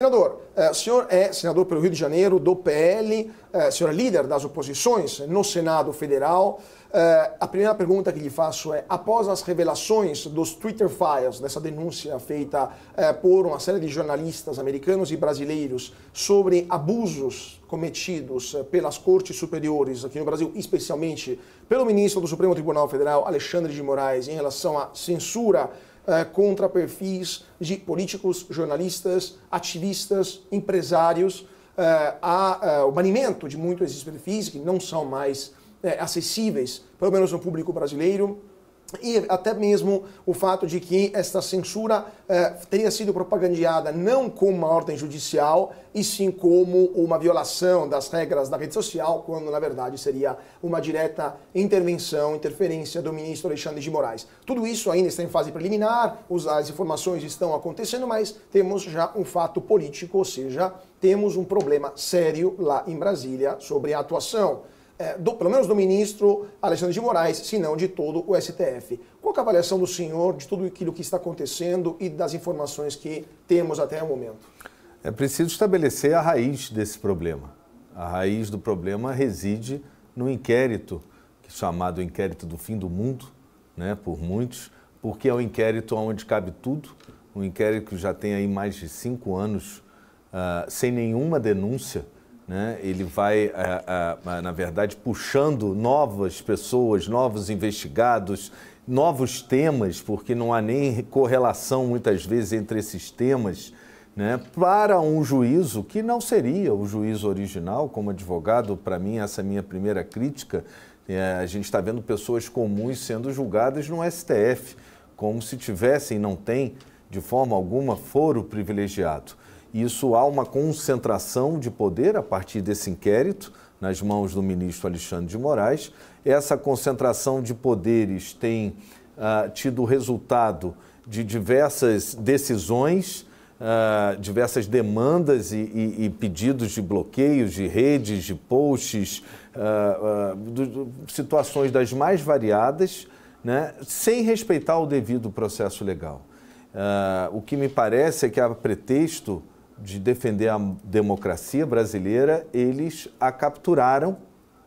Senador, o eh, senhor é senador pelo Rio de Janeiro, do PL, o eh, senhor é líder das oposições no Senado Federal. Eh, a primeira pergunta que lhe faço é: após as revelações dos Twitter Files, dessa denúncia feita por uma série de jornalistas americanos e brasileiros sobre abusos cometidos pelas cortes superiores aqui no Brasil, especialmente pelo ministro do Supremo Tribunal Federal, Alexandre de Moraes, em relação à censura é, contra perfis de políticos, jornalistas, ativistas, empresários. É, há é, o banimento de muitos desses perfis que não são mais acessíveis, pelo menos no público brasileiro e até mesmo o fato de que esta censura eh, teria sido propagandeada não como uma ordem judicial, e sim como uma violação das regras da rede social, quando na verdade seria uma direta intervenção, interferência do ministro Alexandre de Moraes. Tudo isso ainda está em fase preliminar, as informações estão acontecendo, mas temos já um fato político, ou seja, temos um problema sério lá em Brasília sobre a atuação é, do, pelo menos do ministro Alexandre de Moraes, se não de todo o STF. Qual é a avaliação do senhor de tudo aquilo que está acontecendo e das informações que temos até o momento? É preciso estabelecer a raiz desse problema. A raiz do problema reside no inquérito, é chamado inquérito do fim do mundo, né, por muitos, porque é um inquérito onde cabe tudo, um inquérito que já tem aí mais de cinco anos uh, sem nenhuma denúncia né? ele vai, a, a, na verdade, puxando novas pessoas, novos investigados, novos temas, porque não há nem correlação muitas vezes entre esses temas, né? para um juízo que não seria o juízo original. Como advogado, para mim, essa é a minha primeira crítica. É, a gente está vendo pessoas comuns sendo julgadas no STF, como se tivessem, não tem, de forma alguma, foro privilegiado. Isso há uma concentração de poder a partir desse inquérito nas mãos do ministro Alexandre de Moraes. Essa concentração de poderes tem uh, tido resultado de diversas decisões, uh, diversas demandas e, e, e, pedidos de bloqueios de redes, de posts, uh, do, situações das mais variadas, né, sem respeitar o devido processo legal. o que me parece é que, há pretexto de defender a democracia brasileira, eles a capturaram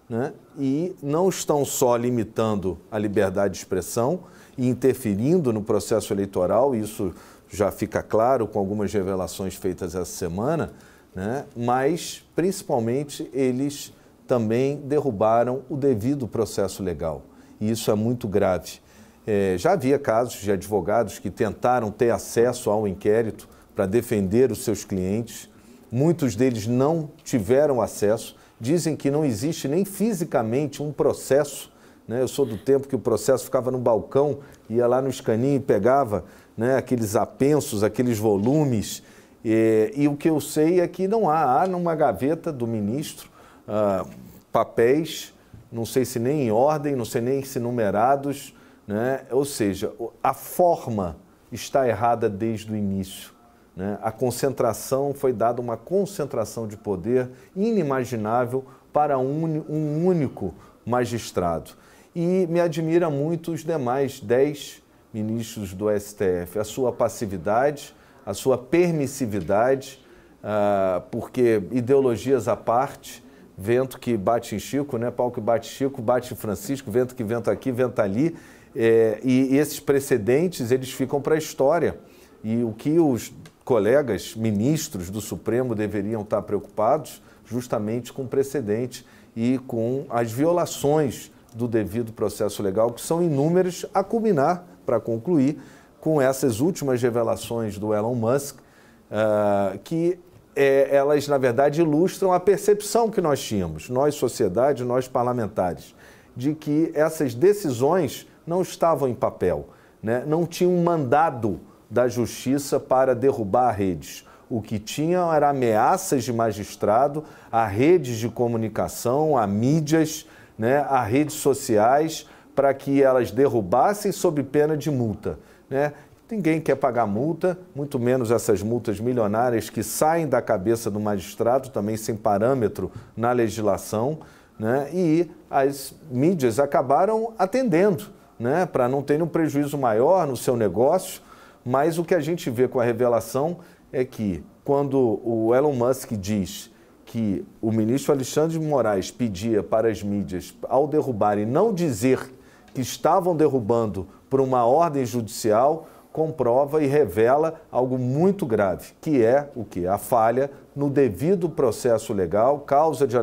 né? e não estão só limitando a liberdade de expressão e interferindo no processo eleitoral, isso já fica claro com algumas revelações feitas essa semana, né? mas principalmente eles também derrubaram o devido processo legal. E isso é muito grave. É, já havia casos de advogados que tentaram ter acesso ao inquérito para defender os seus clientes. Muitos deles não tiveram acesso, dizem que não existe nem fisicamente um processo. Né? Eu sou do tempo que o processo ficava no balcão, ia lá no escaninho e pegava né, aqueles apensos, aqueles volumes. E, e, o que eu sei é que não há, há numa gaveta do ministro ah, papéis, não sei se nem em ordem, não sei nem se numerados, né? ou seja, a forma está errada desde o início. Né? A concentração foi dada uma concentração de poder inimaginável para um, um único magistrado. E me admira muito os demais dez ministros do STF, a sua passividade, a sua permissividade, ah, porque ideologias à parte, vento que bate em Chico, né? pau que bate Chico, bate em Francisco, vento que venta aqui, venta ali, eh, e esses precedentes eles ficam para a história. E o que os colegas ministros do Supremo deveriam estar preocupados justamente com o precedente e com as violações do devido processo legal, que são inúmeras, a culminar, para concluir, com essas últimas revelações do Elon Musk, uh, que é, elas, na verdade, ilustram a percepção que nós tínhamos, nós, sociedade, nós, parlamentares, de que essas decisões não estavam em papel, né? não tinham um mandado da Justiça para derrubar redes. O que tinham era ameaças de magistrado a redes de comunicação, a mídias, né, a redes sociais, para que elas derrubassem sob pena de multa. Né? Ninguém quer pagar multa, muito menos essas multas milionárias que saem da cabeça do magistrado, também sem parâmetro na legislação. Né? E as mídias acabaram atendendo, né? para não ter um prejuízo maior no seu negócio. Mas o que a gente vê com a revelação é que quando o Elon Musk diz que o ministro Alexandre de Moraes pedia para as mídias, ao derrubarem, não dizer que estavam derrubando por uma ordem judicial, comprova e revela algo muito grave, que é o que? A falha no devido processo legal, causa de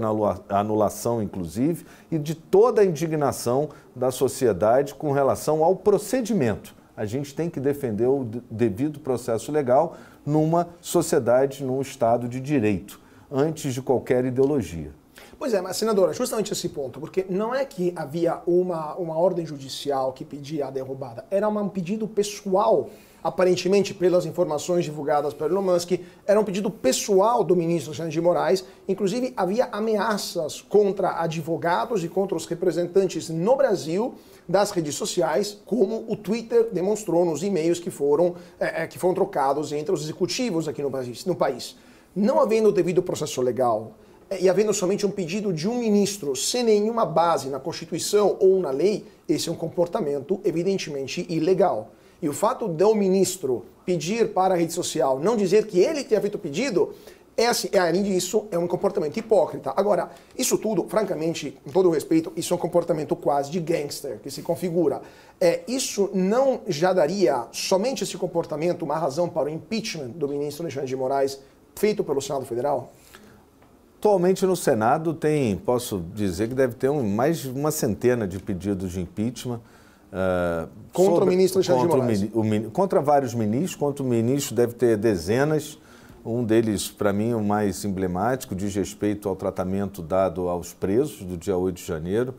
anulação, inclusive, e de toda a indignação da sociedade com relação ao procedimento a gente tem que defender o devido processo legal numa sociedade, num Estado de direito, antes de qualquer ideologia. Pois é, mas senadora, justamente esse ponto, porque não é que havia uma, uma ordem judicial que pedia a derrubada, era um pedido pessoal aparentemente, pelas informações divulgadas pelo Elon Musk, era um pedido pessoal do ministro Alexandre de Moraes. Inclusive, havia ameaças contra advogados e contra os representantes no Brasil das redes sociais, como o Twitter demonstrou nos e-mails que foram, é, é que foram trocados entre os executivos aqui no país. No país. Não havendo devido processo legal, e havendo somente um pedido de um ministro sem nenhuma base na Constituição ou na lei, esse é um comportamento evidentemente ilegal. E o fato de o ministro pedir para a rede social não dizer que ele tinha feito o pedido, é assim, é, além disso, é um comportamento hipócrita. Agora, isso tudo, francamente, com todo respeito, isso é um comportamento quase de gangster que se configura. É, isso não já daria, somente esse comportamento, uma razão para o impeachment do ministro Alexandre de Moraes feito pelo Senado Federal? Atualmente no Senado tem, posso dizer que deve ter um, mais de uma centena de pedidos de impeachment. Uh, contra sobre, o ministro Alexandre contra O, o, contra vários ministros, contra o ministro deve ter dezenas. Um deles, para mim, o mais emblemático, diz respeito ao tratamento dado aos presos do dia 8 de janeiro.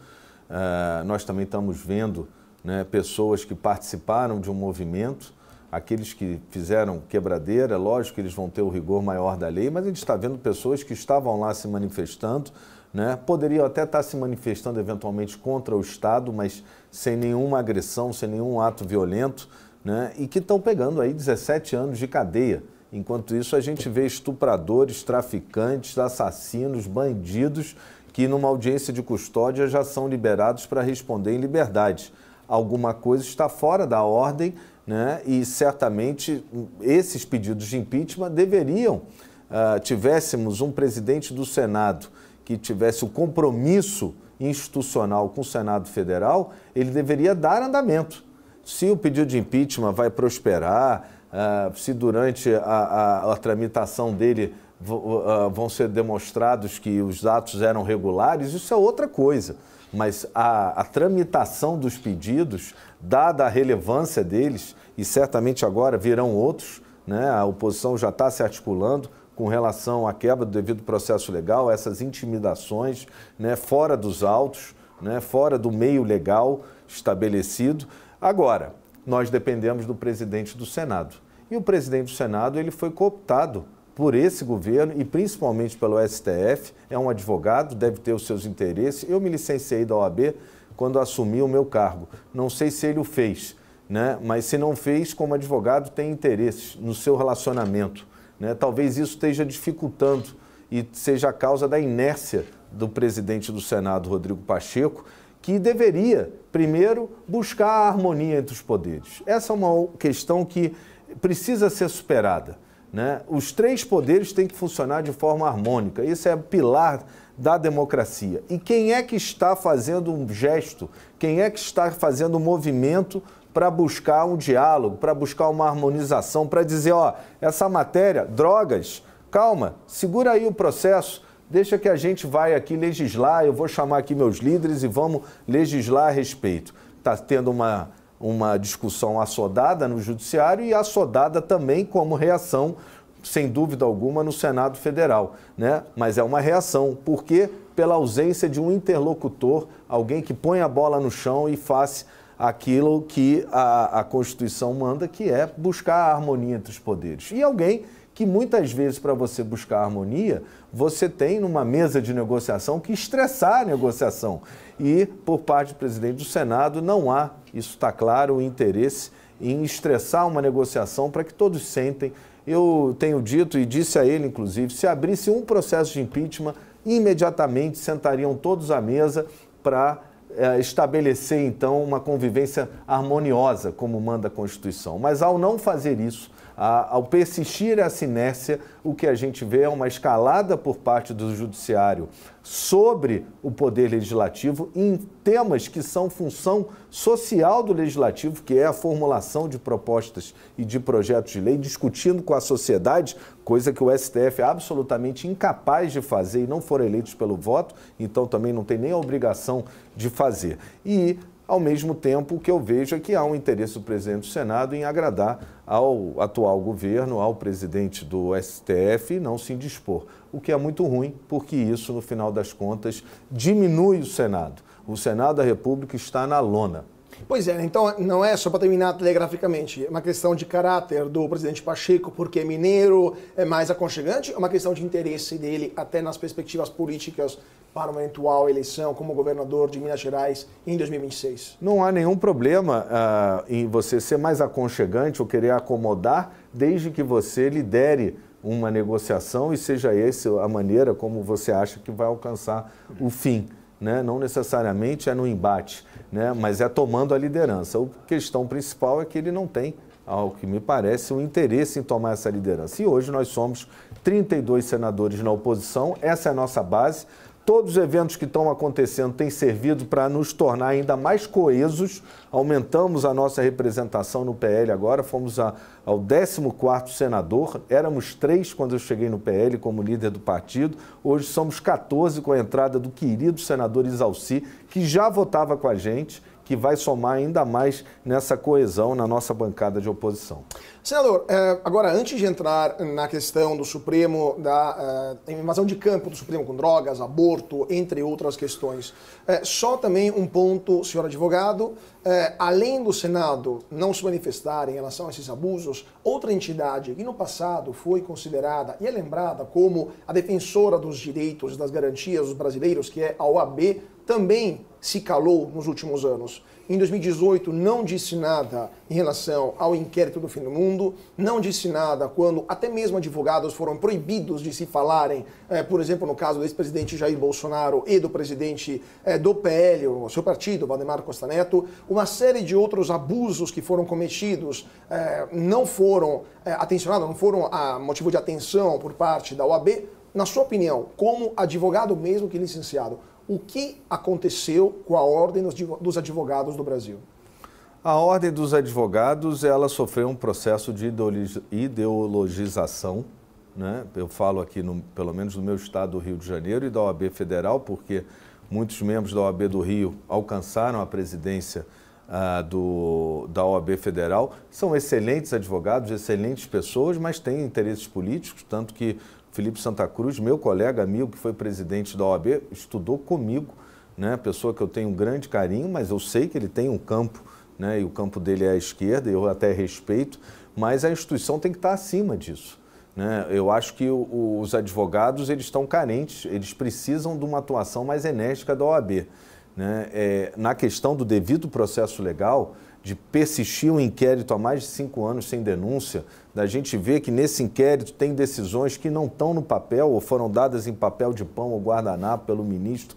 Uh, nós também estamos vendo né, pessoas que participaram de um movimento aqueles que fizeram quebradeira, lógico que eles vão ter o rigor maior da lei, mas a gente está vendo pessoas que estavam lá se manifestando, né? poderiam até estar se manifestando eventualmente contra o Estado, mas sem nenhuma agressão, sem nenhum ato violento, né? e que estão pegando aí 17 anos de cadeia. Enquanto isso, a gente vê estupradores, traficantes, assassinos, bandidos que numa audiência de custódia já são liberados para responder em liberdade alguma coisa está fora da ordem, né? e certamente esses pedidos de impeachment deveriam, uh, tivéssemos um presidente do Senado que tivesse o compromisso institucional com o Senado Federal, ele deveria dar andamento. Se o pedido de impeachment vai prosperar, uh, se durante a, a, a tramitação dele uh, vão ser demonstrados que os atos eram regulares, isso é outra coisa mas a, a tramitação dos pedidos, dada a relevância deles, e certamente agora virão outros, né? a oposição já está se articulando, com relação à quebra do devido processo legal, essas intimidações né, fora dos autos, né, fora do meio legal estabelecido. Agora, nós dependemos do presidente do Senado. E o presidente do Senado ele foi cooptado por esse governo e principalmente pelo STF. É um advogado, deve ter os seus interesses. Eu me licenciei da OAB quando assumi o meu cargo. Não sei se ele o fez, né? mas se não fez, como advogado, tem interesses no seu relacionamento. Né? Talvez isso esteja dificultando e seja a causa da inércia do presidente do Senado, Rodrigo Pacheco, que deveria, primeiro, buscar a harmonia entre os poderes. Essa é uma questão que precisa ser superada. Né? Os três poderes têm que funcionar de forma harmônica. Isso é pilar da democracia. E quem é que está fazendo um gesto, quem é que está fazendo um movimento para buscar um diálogo, para buscar uma harmonização, para dizer, ó, essa matéria, drogas, calma, segura aí o processo, deixa que a gente vai aqui legislar, eu vou chamar aqui meus líderes e vamos legislar a respeito. Está tendo uma uma discussão assodada no Judiciário e assodada também como reação, sem dúvida alguma, no Senado Federal. Né? Mas é uma reação, porque pela ausência de um interlocutor, alguém que põe a bola no chão e faça aquilo que a, a Constituição manda, que é buscar a harmonia entre os poderes. E alguém que muitas vezes para você buscar harmonia, você tem numa mesa de negociação que estressar a negociação. E por parte do presidente do Senado não há, isso está claro, o interesse em estressar uma negociação para que todos sentem. Eu tenho dito e disse a ele, inclusive, se abrisse um processo de impeachment, imediatamente sentariam todos à mesa para eh, estabelecer então uma convivência harmoniosa, como manda a Constituição. Mas ao não fazer isso, a, ao persistir a sinécia, o que a gente vê é uma escalada por parte do judiciário sobre o poder legislativo em temas que são função social do legislativo, que é a formulação de propostas e de projetos de lei, discutindo com a sociedade, coisa que o STF é absolutamente incapaz de fazer e não foram eleitos pelo voto, então também não tem nem a obrigação de fazer. E ao mesmo tempo, o que eu vejo é que há um interesse do presidente do Senado em agradar ao atual governo, ao presidente do STF, e não se indispor, o que é muito ruim, porque isso, no final das contas, diminui o Senado. O Senado da República está na lona. Pois é, então não é só para terminar telegraficamente, é uma questão de caráter do presidente Pacheco, porque é mineiro, é mais aconchegante, é uma questão de interesse dele até nas perspectivas políticas para uma eventual eleição como governador de Minas Gerais em 2026? Não há nenhum problema uh, em você ser mais aconchegante ou querer acomodar, desde que você lidere uma negociação e seja essa a maneira como você acha que vai alcançar o fim né? não necessariamente é no embate, né? mas é tomando a liderança. A questão principal é que ele não tem, ao que me parece, o um interesse em tomar essa liderança. E hoje nós somos 32 senadores na oposição, essa é a nossa base todos os eventos que estão acontecendo têm servido para nos tornar ainda mais coesos. Aumentamos a nossa representação no PL agora, fomos a, ao 14 senador. Éramos três quando eu cheguei no PL como líder do partido. Hoje somos 14 com a entrada do querido senador Isalci, que já votava com a gente que vai somar ainda mais nessa coesão na nossa bancada de oposição. Senador, é, agora antes de entrar na questão do Supremo, da é, invasão de campo do Supremo com drogas, aborto, entre outras questões, é, só também um ponto, senhor advogado, além do Senado não se manifestar em relação a esses abusos, outra entidade que no passado foi considerada e é lembrada como a defensora dos direitos e das garantias dos brasileiros, que é a OAB, também se calou nos últimos anos. Em 2018, não disse nada em relação ao inquérito do fim do mundo, não disse nada quando até mesmo advogados foram proibidos de se falarem, eh, por exemplo, no caso do ex-presidente Jair Bolsonaro e do presidente eh, do PL, o seu partido, Valdemar Costa Neto. Uma série de outros abusos que foram cometidos eh, não foram atencionados, não foram motivo de atenção por parte da OAB. Na sua opinião, como advogado mesmo que licenciado, o que aconteceu com a Ordem dos Advogados do Brasil? A Ordem dos Advogados ela sofreu um processo de ideologização. Né? Eu falo aqui, no, pelo menos no meu estado do Rio de Janeiro e da OAB Federal, porque muitos membros da OAB do Rio alcançaram a presidência ah, do, da OAB Federal. São excelentes advogados, excelentes pessoas, mas têm interesses políticos, tanto que Felipe Santa Cruz, meu colega, amigo, que foi presidente da OAB, estudou comigo, né? pessoa que eu tenho um grande carinho, mas eu sei que ele tem um campo, né? e o campo dele é a esquerda, eu até respeito, mas a instituição tem que estar acima disso. Né? Eu acho que o, os advogados eles estão carentes, eles precisam de uma atuação mais enérgica da OAB. Né? É, na questão do devido processo legal, de persistir um inquérito há mais de cinco anos sem denúncia, da gente ver que nesse inquérito tem decisões que não estão no papel ou foram dadas em papel de pão ou guardanapo pelo ministro,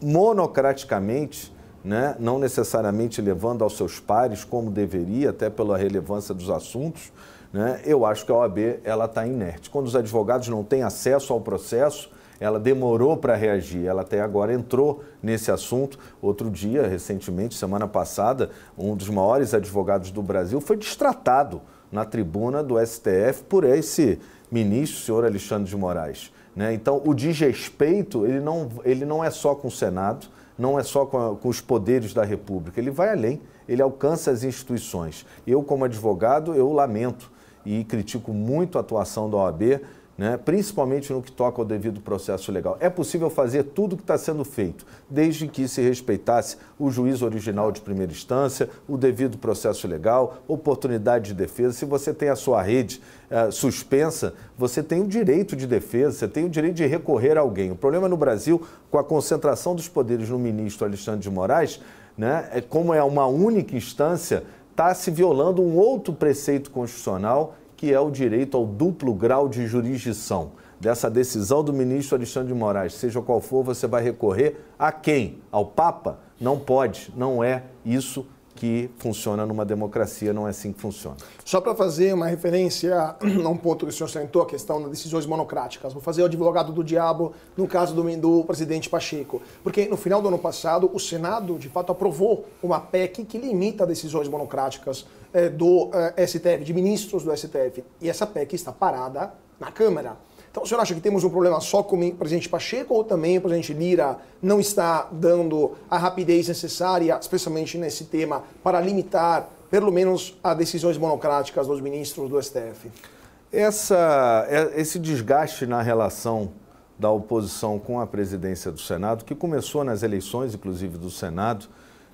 monocraticamente, né? não necessariamente levando aos seus pares como deveria, até pela relevância dos assuntos, né? eu acho que a OAB está inerte. Quando os advogados não têm acesso ao processo, ela demorou para reagir, ela até agora entrou nesse assunto. Outro dia, recentemente, semana passada, um dos maiores advogados do Brasil foi destratado na tribuna do STF por esse ministro, o senhor Alexandre de Moraes. Né? Então, o desrespeito ele não, ele não é só com o Senado, não é só com, a, com, os poderes da República, ele vai além, ele alcança as instituições. Eu, como advogado, eu lamento e critico muito a atuação da OAB né? principalmente no que toca ao devido processo legal. É possível fazer tudo o que está sendo feito, desde que se respeitasse o juízo original de primeira instância, o devido processo legal, oportunidade de defesa. Se você tem a sua rede uh, suspensa, você tem o direito de defesa, você tem o direito de recorrer a alguém. O problema no Brasil, com a concentração dos poderes no ministro Alexandre de Moraes, né, é como é uma única instância, está se violando um outro preceito constitucional que é o direito ao duplo grau de jurisdição. Dessa decisão do ministro Alexandre de Moraes, seja qual for, você vai recorrer a quem? Ao Papa? Não pode, não é isso que funciona numa democracia, não é assim que funciona. Só para fazer uma referência a um ponto que o senhor sentou, a questão das decisões monocráticas, vou fazer o advogado do diabo no caso do, do presidente Pacheco, porque no final do ano passado o Senado, de fato, aprovou uma PEC que limita decisões monocráticas é, do é, eh, STF, de ministros do STF. E essa PEC está parada na Câmara. Então, o senhor acha que temos um problema só com o presidente Pacheco ou também o presidente Lira não está dando a rapidez necessária, especialmente nesse tema, para limitar, pelo menos, as decisões monocráticas dos ministros do STF? Essa, é, esse desgaste na relação da oposição com a presidência do Senado, que começou nas eleições, inclusive, do Senado,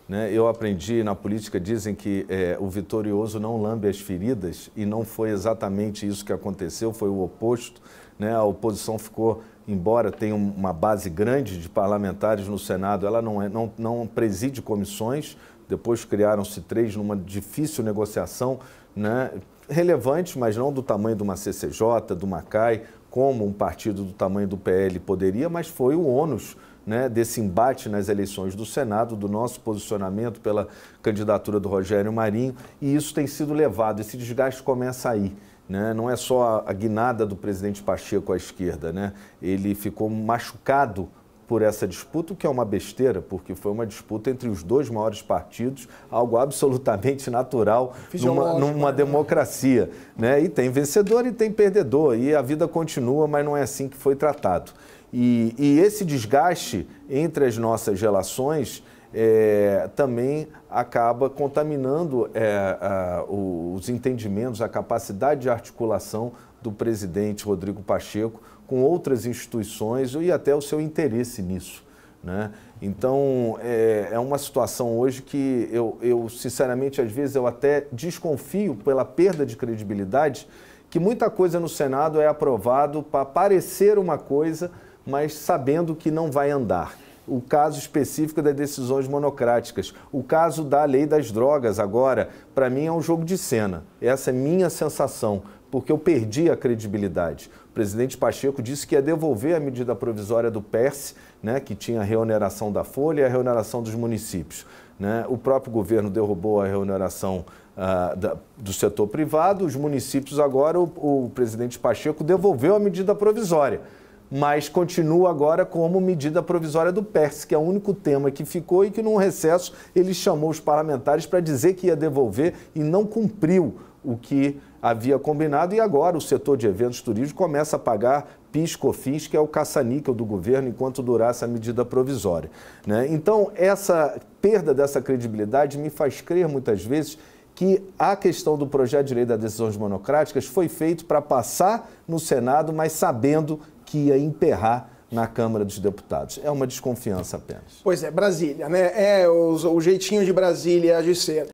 né? Eu aprendi na política, dizem que é, o vitorioso não lambe as feridas, e não foi exatamente isso que aconteceu, foi o oposto. Né? A oposição ficou, embora tenha uma base grande de parlamentares no Senado, ela não, é, não, não preside comissões, depois criaram-se três numa difícil negociação, né? relevante, mas não do tamanho de uma CCJ, do Macai, como um partido do tamanho do PL poderia, mas foi o ônus né, desse embate nas eleições do Senado, do nosso posicionamento pela candidatura do Rogério Marinho, e isso tem sido levado, esse desgaste começa aí. Né? Não é só a guinada do presidente Pacheco à esquerda, né? ele ficou machucado por essa disputa, o que é uma besteira, porque foi uma disputa entre os dois maiores partidos, algo absolutamente natural numa, numa né? democracia. Né? E tem vencedor e tem perdedor, e a vida continua, mas não é assim que foi tratado. E, e esse desgaste entre as nossas relações é, também acaba contaminando é, a, os entendimentos, a capacidade de articulação do presidente Rodrigo Pacheco com outras instituições e até o seu interesse nisso. Né? Então, é, é, uma situação hoje que eu, eu, sinceramente, às vezes eu até desconfio pela perda de credibilidade que muita coisa no Senado é aprovado para parecer uma coisa, mas sabendo que não vai andar. O caso específico das decisões monocráticas, o caso da lei das drogas agora, para mim é um jogo de cena. Essa é minha sensação, porque eu perdi a credibilidade presidente Pacheco disse que ia devolver a medida provisória do PERSE, né, que tinha a reoneração da folha e a reoneração dos municípios. Né? O próprio governo derrubou a reoneração ah, da, do setor privado, os municípios agora, o, o presidente Pacheco devolveu a medida provisória mas continua agora como medida provisória do PERS, que é o único tema que ficou e que, num recesso, ele chamou os parlamentares para dizer que ia devolver e não cumpriu o que havia combinado e agora o setor de eventos turísticos começa a pagar PIS-COFINS, que é o caça-níquel do governo, enquanto durar essa medida provisória. Né? Então, essa perda dessa credibilidade me faz crer muitas vezes que a questão do projeto de lei das decisões monocráticas foi feito para passar no Senado, mas sabendo que ia emperrar na Câmara dos Deputados. É uma desconfiança apenas. Pois é, Brasília, né? É o, o jeitinho de Brasília de ser.